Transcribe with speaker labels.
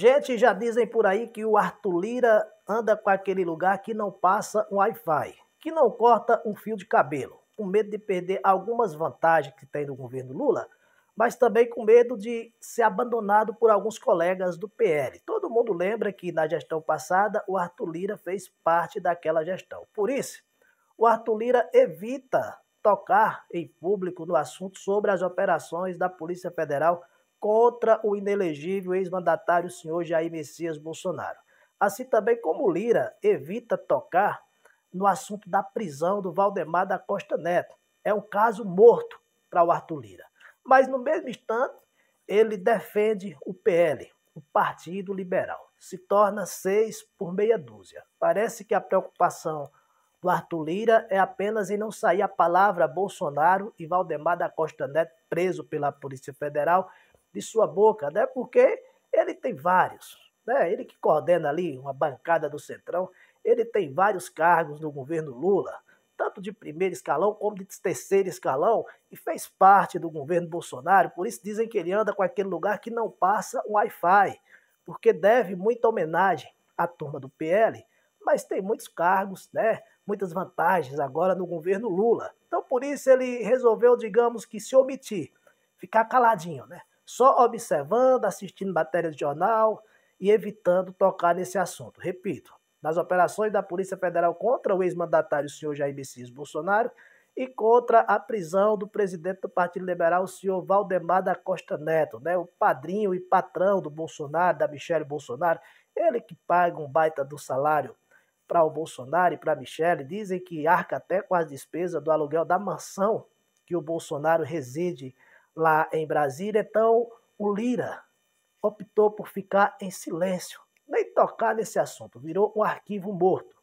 Speaker 1: Gente, já dizem por aí que o Arthur Lira anda com aquele lugar que não passa um Wi-Fi, que não corta um fio de cabelo, com medo de perder algumas vantagens que tem no governo Lula, mas também com medo de ser abandonado por alguns colegas do PL. Todo mundo lembra que na gestão passada o Arthur Lira fez parte daquela gestão. Por isso, o Arthur Lira evita tocar em público no assunto sobre as operações da Polícia Federal contra o inelegível ex-mandatário senhor Jair Messias Bolsonaro. Assim também como Lira evita tocar no assunto da prisão do Valdemar da Costa Neto. É um caso morto para o Arthur Lira. Mas no mesmo instante, ele defende o PL, o Partido Liberal. Se torna seis por meia dúzia. Parece que a preocupação do Arthur Lira é apenas em não sair a palavra Bolsonaro e Valdemar da Costa Neto preso pela Polícia Federal de sua boca, né? porque ele tem vários. Né? Ele que coordena ali uma bancada do Centrão, ele tem vários cargos no governo Lula, tanto de primeiro escalão como de terceiro escalão, e fez parte do governo Bolsonaro, por isso dizem que ele anda com aquele lugar que não passa o Wi-Fi, porque deve muita homenagem à turma do PL, mas tem muitos cargos, né? muitas vantagens agora no governo Lula. Então, por isso, ele resolveu, digamos que, se omitir, ficar caladinho, né? só observando, assistindo matérias de jornal e evitando tocar nesse assunto. Repito, nas operações da Polícia Federal contra o ex-mandatário senhor Jair Messias Bolsonaro e contra a prisão do presidente do Partido Liberal, o senhor Valdemar da Costa Neto, né, o padrinho e patrão do Bolsonaro, da Michele Bolsonaro, ele que paga um baita do salário para o Bolsonaro e para a Michele, dizem que arca até com as despesas do aluguel da mansão que o Bolsonaro reside lá em Brasília, então o Lira optou por ficar em silêncio, nem tocar nesse assunto, virou um arquivo morto.